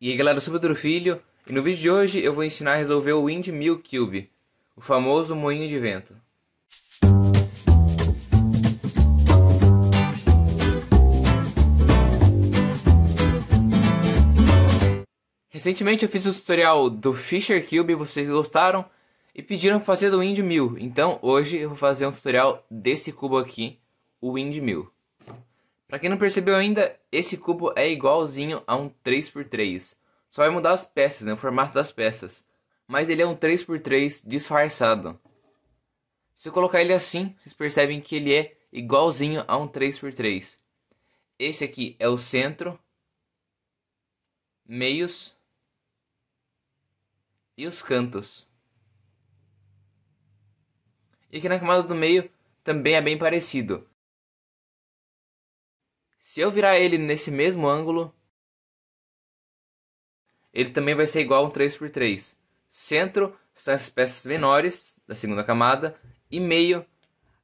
E aí galera, eu sou o Pedro Filho e no vídeo de hoje eu vou ensinar a resolver o Windmill Cube, o famoso moinho de vento. Recentemente eu fiz o tutorial do Fisher Cube, vocês gostaram e pediram para fazer do Windmill, então hoje eu vou fazer um tutorial desse cubo aqui, o Windmill. Para quem não percebeu ainda, esse cubo é igualzinho a um 3x3. Só vai mudar as peças, né, o formato das peças. Mas ele é um 3x3 disfarçado. Se eu colocar ele assim, vocês percebem que ele é igualzinho a um 3x3. Esse aqui é o centro, meios e os cantos. E aqui na camada do meio também é bem parecido. Se eu virar ele nesse mesmo ângulo, ele também vai ser igual a um 3x3. Centro são essas peças menores da segunda camada e meio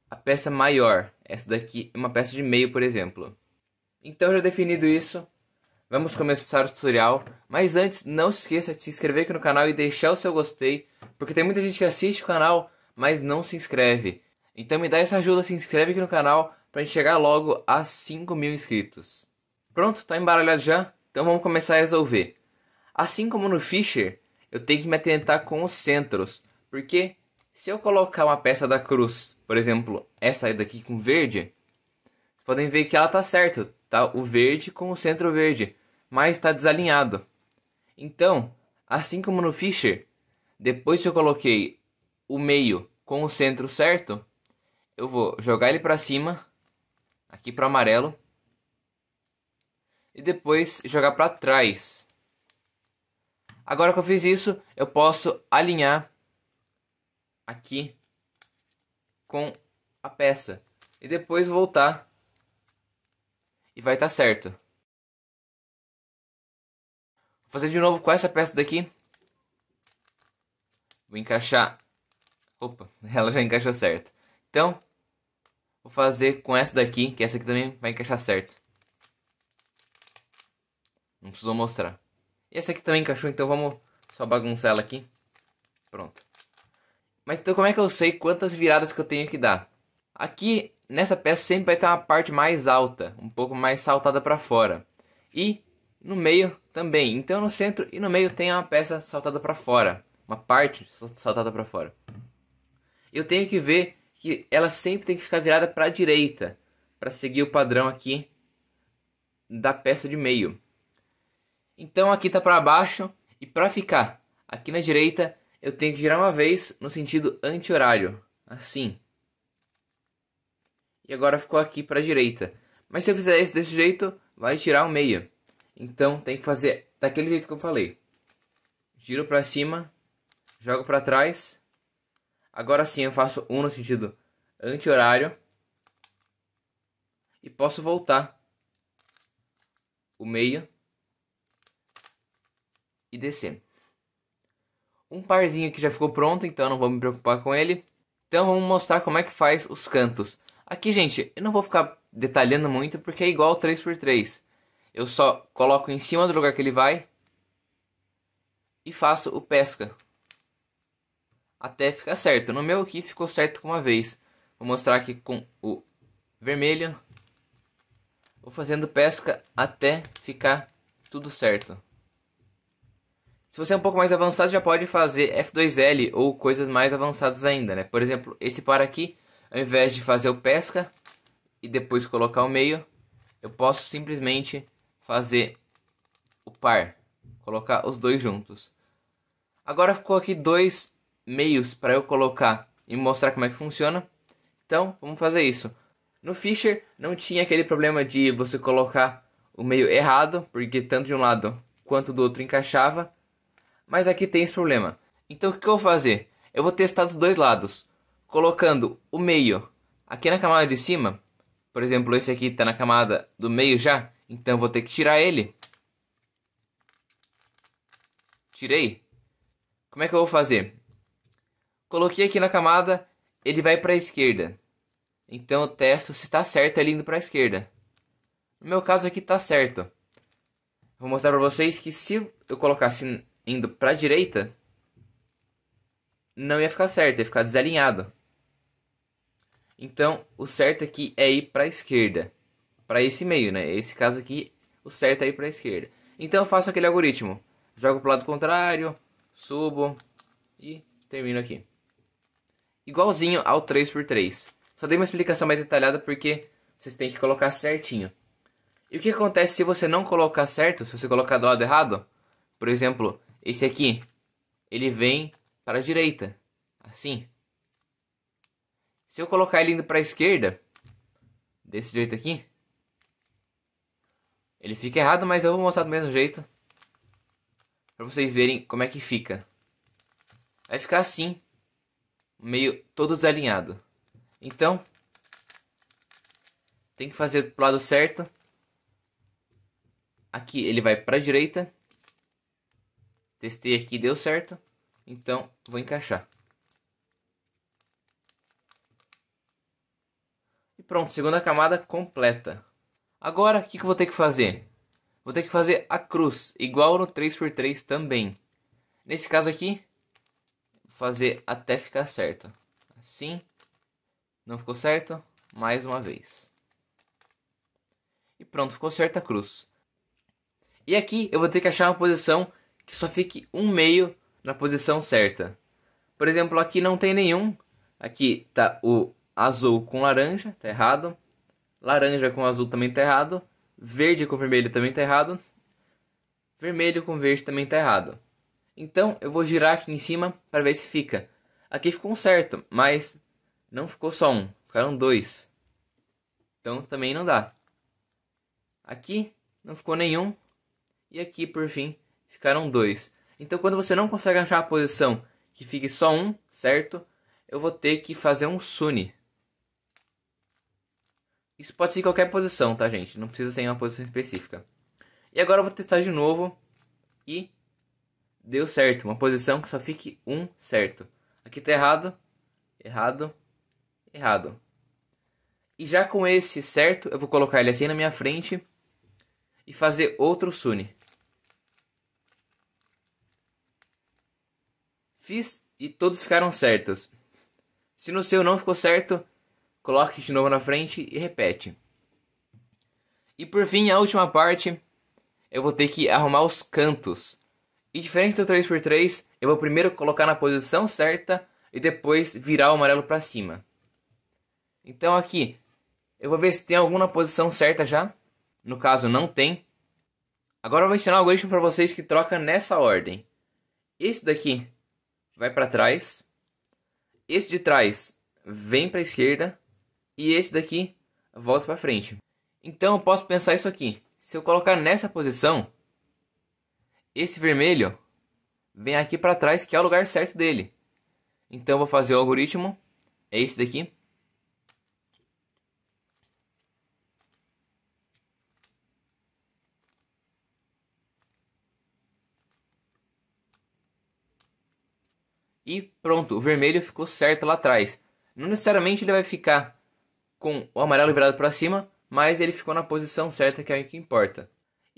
a peça maior. Essa daqui é uma peça de meio, por exemplo. Então já definido isso, vamos começar o tutorial. Mas antes, não se esqueça de se inscrever aqui no canal e deixar o seu gostei, porque tem muita gente que assiste o canal, mas não se inscreve. Então me dá essa ajuda, se inscreve aqui no canal pra gente chegar logo a 5 mil inscritos. Pronto, tá embaralhado já? Então vamos começar a resolver. Assim como no Fischer, eu tenho que me atentar com os centros, porque se eu colocar uma peça da cruz, por exemplo, essa daqui com verde, podem ver que ela tá certa, tá? O verde com o centro verde, mas está desalinhado. Então, assim como no Fischer, depois que eu coloquei o meio com o centro certo, eu vou jogar ele para cima aqui para o amarelo. E depois jogar para trás. Agora que eu fiz isso, eu posso alinhar aqui com a peça. E depois voltar. E vai estar tá certo. Vou fazer de novo com essa peça daqui. Vou encaixar. Opa, ela já encaixou certo. Então, Vou fazer com essa daqui, que essa aqui também vai encaixar certo. Não precisou mostrar. E essa aqui também encaixou, então vamos só bagunçar ela aqui. Pronto. Mas então como é que eu sei quantas viradas que eu tenho que dar? Aqui, nessa peça, sempre vai ter uma parte mais alta, um pouco mais saltada para fora. E no meio também. Então no centro e no meio tem uma peça saltada para fora. Uma parte saltada para fora. Eu tenho que ver que ela sempre tem que ficar virada para a direita, para seguir o padrão aqui da peça de meio. Então aqui está para baixo e para ficar aqui na direita, eu tenho que girar uma vez no sentido anti-horário, assim. E agora ficou aqui para a direita. Mas se eu fizer isso desse jeito, vai tirar o meio. Então tem que fazer daquele jeito que eu falei. Giro para cima, jogo para trás Agora sim eu faço um no sentido anti-horário. E posso voltar o meio e descer. Um parzinho que já ficou pronto, então não vou me preocupar com ele. Então vamos mostrar como é que faz os cantos. Aqui, gente, eu não vou ficar detalhando muito porque é igual 3x3. Eu só coloco em cima do lugar que ele vai e faço o pesca até ficar certo. No meu aqui ficou certo com uma vez. Vou mostrar aqui com o vermelho. Vou fazendo pesca até ficar tudo certo. Se você é um pouco mais avançado, já pode fazer F2L ou coisas mais avançadas ainda, né? Por exemplo, esse par aqui, ao invés de fazer o pesca e depois colocar o meio, eu posso simplesmente fazer o par, colocar os dois juntos. Agora ficou aqui dois meios para eu colocar e mostrar como é que funciona. Então, vamos fazer isso. No Fisher não tinha aquele problema de você colocar o meio errado, porque tanto de um lado quanto do outro encaixava. Mas aqui tem esse problema. Então o que eu vou fazer? Eu vou testar dos dois lados, colocando o meio aqui na camada de cima. Por exemplo, esse aqui está na camada do meio já, então eu vou ter que tirar ele. Tirei. Como é que eu vou fazer? Coloquei aqui na camada, ele vai para a esquerda. Então eu testo se está certo ele é indo para a esquerda. No meu caso aqui está certo. Vou mostrar para vocês que se eu colocasse indo para a direita, não ia ficar certo, ia ficar desalinhado. Então, o certo aqui é ir para a esquerda, para esse meio, né? Esse caso aqui, o certo é ir para a esquerda. Então, eu faço aquele algoritmo. Jogo para o lado contrário, subo e termino aqui igualzinho ao 3x3. Só dei uma explicação mais detalhada porque vocês têm que colocar certinho. E o que acontece se você não colocar certo, se você colocar do lado errado? Por exemplo, esse aqui, ele vem para a direita, assim. Se eu colocar ele indo para a esquerda, desse jeito aqui, ele fica errado, mas eu vou mostrar do mesmo jeito. para vocês verem como é que fica. Vai ficar assim meio todo desalinhado. Então, tem que fazer pro lado certo. Aqui ele vai para a direita. Testei aqui, deu certo. Então, vou encaixar. E pronto, segunda camada completa. Agora, o que, que eu vou ter que fazer? Vou ter que fazer a cruz, igual no 3x3 também. Nesse caso aqui, fazer até ficar certa. Assim, não ficou certo, mais uma vez. E pronto, ficou certa a cruz. E aqui eu vou ter que achar uma posição que só fique um meio na posição certa. Por exemplo, aqui não tem nenhum. Aqui tá o azul com laranja, tá errado. Laranja com azul também tá errado. Verde com vermelho também tá errado. Vermelho com verde também tá errado. Então eu vou girar aqui em cima para ver se fica. Aqui ficou um certo, mas não ficou só um, ficaram dois. Então também não dá. Aqui não ficou nenhum e aqui por fim ficaram dois. Então quando você não consegue achar a posição que fique só um, certo? Eu vou ter que fazer um SUNY. Isso pode ser qualquer posição, tá, gente? Não precisa ser uma posição específica. E agora eu vou testar de novo e deu certo. Uma posição que só fique um certo. Aqui tá errado, errado, errado. E já com esse certo, eu vou colocar ele assim na minha frente e fazer outro sune. Fiz e todos ficaram certos. Se no seu não ficou certo, coloque de novo na frente e repete. E por fim, a última parte, eu vou ter que arrumar os cantos. E diferente do 3x3, eu vou primeiro colocar na posição certa e depois virar o amarelo para cima. Então aqui, eu vou ver se tem alguma posição certa já. No caso, não tem. Agora eu vou ensinar um algoritmo para vocês que troca nessa ordem. Esse daqui vai para trás. Esse de trás vem para a esquerda. E esse daqui volta para frente. Então eu posso pensar isso aqui. Se eu colocar nessa posição, esse vermelho vem aqui para trás, que é o lugar certo dele. Então vou fazer o algoritmo, é esse daqui. E pronto, o vermelho ficou certo lá atrás. Não necessariamente ele vai ficar com o amarelo virado para cima, mas ele ficou na posição certa que é o que importa.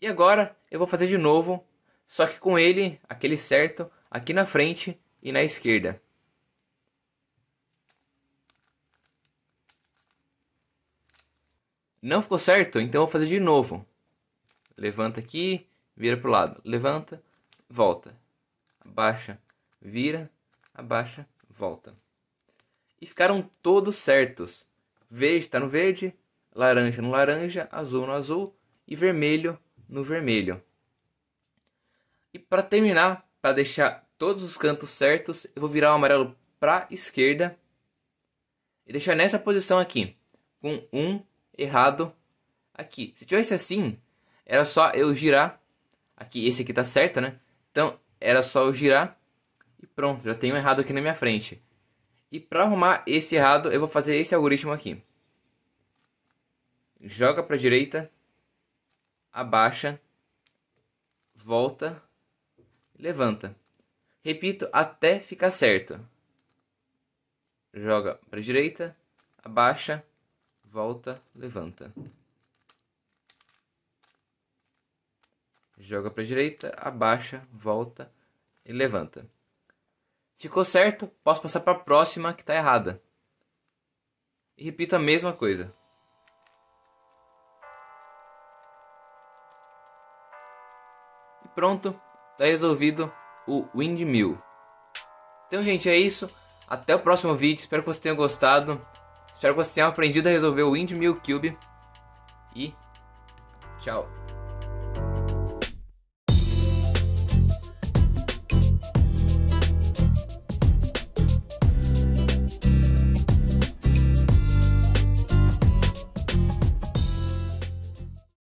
E agora eu vou fazer de novo só que com ele, aquele certo, aqui na frente e na esquerda. Não ficou certo? Então vou fazer de novo. Levanta aqui, vira para o lado. Levanta, volta. Abaixa, vira, abaixa, volta. E ficaram todos certos. Verde está no verde, laranja no laranja, azul no azul e vermelho no vermelho. E para terminar, para deixar todos os cantos certos, eu vou virar o amarelo para esquerda e deixar nessa posição aqui, com um errado aqui. Se tivesse assim, era só eu girar aqui, esse aqui tá certo, né? Então era só eu girar e pronto, já tenho um errado aqui na minha frente. E para arrumar esse errado, eu vou fazer esse algoritmo aqui. Joga para direita, abaixa, volta levanta. Repito, até ficar certo. Joga para direita, abaixa, volta, levanta. Joga para direita, abaixa, volta e levanta. Ficou certo? Posso passar para a próxima que está errada. E repito a mesma coisa. E pronto, tá resolvido o Windmill. Então, gente, é isso. Até o próximo vídeo. Espero que vocês tenham gostado. Espero que vocês tenham aprendido a resolver o Windmill Cube. E tchau.